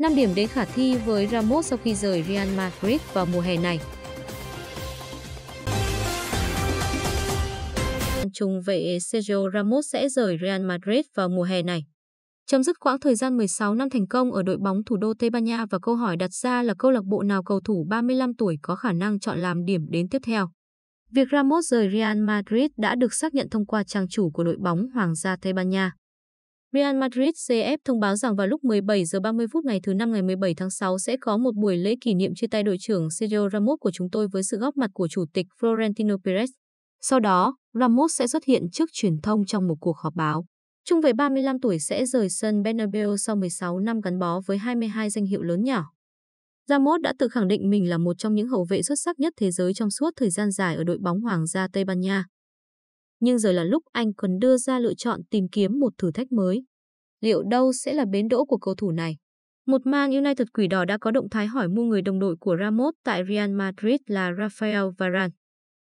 5 điểm đến khả thi với Ramos sau khi rời Real Madrid vào mùa hè này. Trung vệ Sergio Ramos sẽ rời Real Madrid vào mùa hè này. Chấm dứt quãng thời gian 16 năm thành công ở đội bóng thủ đô Tây Ban Nha và câu hỏi đặt ra là câu lạc bộ nào cầu thủ 35 tuổi có khả năng chọn làm điểm đến tiếp theo. Việc Ramos rời Real Madrid đã được xác nhận thông qua trang chủ của đội bóng Hoàng gia Tây Ban Nha. Real Madrid CF thông báo rằng vào lúc 17 giờ 30 phút ngày thứ năm ngày 17 tháng 6 sẽ có một buổi lễ kỷ niệm chia tay đội trưởng Sergio Ramos của chúng tôi với sự góp mặt của chủ tịch Florentino Perez. Sau đó, Ramos sẽ xuất hiện trước truyền thông trong một cuộc họp báo. Trung vệ 35 tuổi sẽ rời sân Bernabeu sau 16 năm gắn bó với 22 danh hiệu lớn nhỏ. Ramos đã tự khẳng định mình là một trong những hậu vệ xuất sắc nhất thế giới trong suốt thời gian dài ở đội bóng Hoàng gia Tây Ban Nha. Nhưng giờ là lúc anh cần đưa ra lựa chọn tìm kiếm một thử thách mới. Liệu đâu sẽ là bến đỗ của cầu thủ này? Một Man United quỷ đỏ đã có động thái hỏi mua người đồng đội của Ramos tại Real Madrid là Rafael Varane,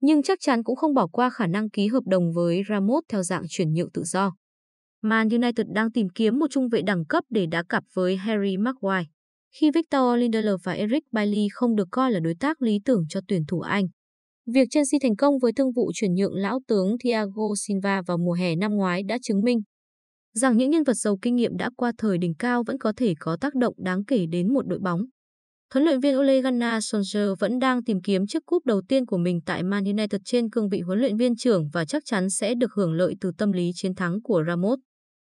nhưng chắc chắn cũng không bỏ qua khả năng ký hợp đồng với Ramos theo dạng chuyển nhượng tự do. Man United đang tìm kiếm một trung vệ đẳng cấp để đá cặp với Harry Maguire, khi Victor Lindelof và Eric Bailly không được coi là đối tác lý tưởng cho tuyển thủ Anh. Việc Chelsea thành công với thương vụ chuyển nhượng lão tướng Thiago Silva vào mùa hè năm ngoái đã chứng minh rằng những nhân vật giàu kinh nghiệm đã qua thời đỉnh cao vẫn có thể có tác động đáng kể đến một đội bóng. Huấn luyện viên Ole Gunnar Solskjaer vẫn đang tìm kiếm chiếc cúp đầu tiên của mình tại Man United trên cương vị huấn luyện viên trưởng và chắc chắn sẽ được hưởng lợi từ tâm lý chiến thắng của Ramos.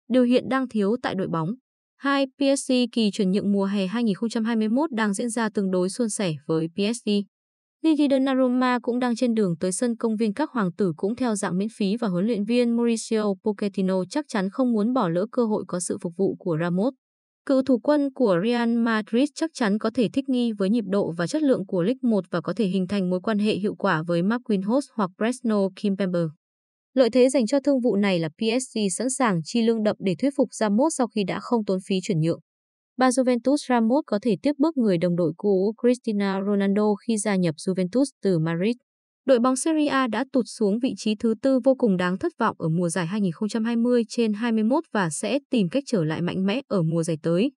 Điều hiện đang thiếu tại đội bóng. Hai PSG kỳ chuyển nhượng mùa hè 2021 đang diễn ra tương đối suôn sẻ với PSG. Gigi Donnarumma cũng đang trên đường tới sân công viên các hoàng tử cũng theo dạng miễn phí và huấn luyện viên Mauricio Pochettino chắc chắn không muốn bỏ lỡ cơ hội có sự phục vụ của Ramos. Cựu thủ quân của Real Madrid chắc chắn có thể thích nghi với nhịp độ và chất lượng của League 1 và có thể hình thành mối quan hệ hiệu quả với Marquinhos hoặc Presno Kimpembe. Lợi thế dành cho thương vụ này là PSG sẵn sàng chi lương đậm để thuyết phục Ramos sau khi đã không tốn phí chuyển nhượng ba Juventus Ramos có thể tiếp bước người đồng đội cũ Cristiano Ronaldo khi gia nhập Juventus từ Madrid. Đội bóng Serie A đã tụt xuống vị trí thứ tư vô cùng đáng thất vọng ở mùa giải 2020 trên 21 và sẽ tìm cách trở lại mạnh mẽ ở mùa giải tới.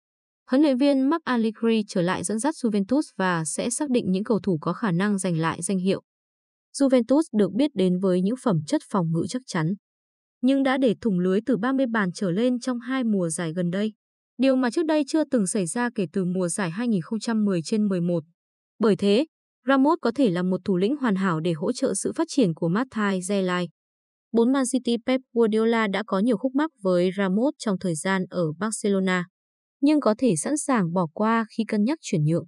Huấn luyện viên Mark Allegri trở lại dẫn dắt Juventus và sẽ xác định những cầu thủ có khả năng giành lại danh hiệu. Juventus được biết đến với những phẩm chất phòng ngự chắc chắn, nhưng đã để thủng lưới từ 30 bàn trở lên trong hai mùa giải gần đây. Điều mà trước đây chưa từng xảy ra kể từ mùa giải 2010 trên 11. Bởi thế, Ramos có thể là một thủ lĩnh hoàn hảo để hỗ trợ sự phát triển của Mathai Zelai. Bốn Man City Pep Guardiola đã có nhiều khúc mắc với Ramos trong thời gian ở Barcelona, nhưng có thể sẵn sàng bỏ qua khi cân nhắc chuyển nhượng.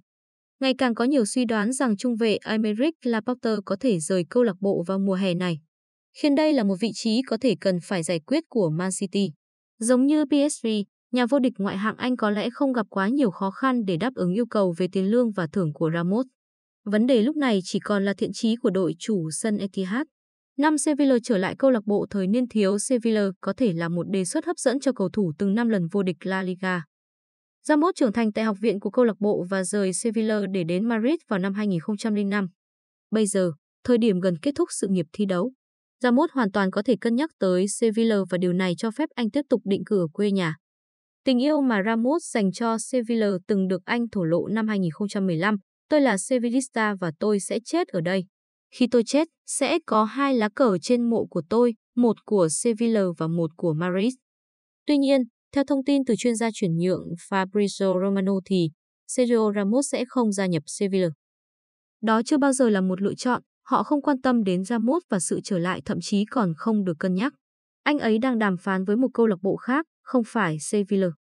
Ngày càng có nhiều suy đoán rằng trung vệ Aymeric Laporte có thể rời câu lạc bộ vào mùa hè này, khiến đây là một vị trí có thể cần phải giải quyết của Man City. Giống như PSG, nhà vô địch ngoại hạng Anh có lẽ không gặp quá nhiều khó khăn để đáp ứng yêu cầu về tiền lương và thưởng của Ramos. Vấn đề lúc này chỉ còn là thiện chí của đội chủ sân Etihad. Năm Sevilla trở lại câu lạc bộ thời niên thiếu Sevilla có thể là một đề xuất hấp dẫn cho cầu thủ từng 5 lần vô địch La Liga. Ramos trưởng thành tại học viện của câu lạc bộ và rời Sevilla để đến Madrid vào năm 2005. Bây giờ, thời điểm gần kết thúc sự nghiệp thi đấu, Ramos hoàn toàn có thể cân nhắc tới Sevilla và điều này cho phép anh tiếp tục định cư ở quê nhà. Tình yêu mà Ramos dành cho Sevilla từng được anh thổ lộ năm 2015, tôi là Sevillista và tôi sẽ chết ở đây. Khi tôi chết, sẽ có hai lá cờ trên mộ của tôi, một của Sevilla và một của Madrid. Tuy nhiên, theo thông tin từ chuyên gia chuyển nhượng Fabrizio Romano thì Sergio Ramos sẽ không gia nhập Sevilla. Đó chưa bao giờ là một lựa chọn, họ không quan tâm đến Ramos và sự trở lại thậm chí còn không được cân nhắc. Anh ấy đang đàm phán với một câu lạc bộ khác, không phải Sevilla.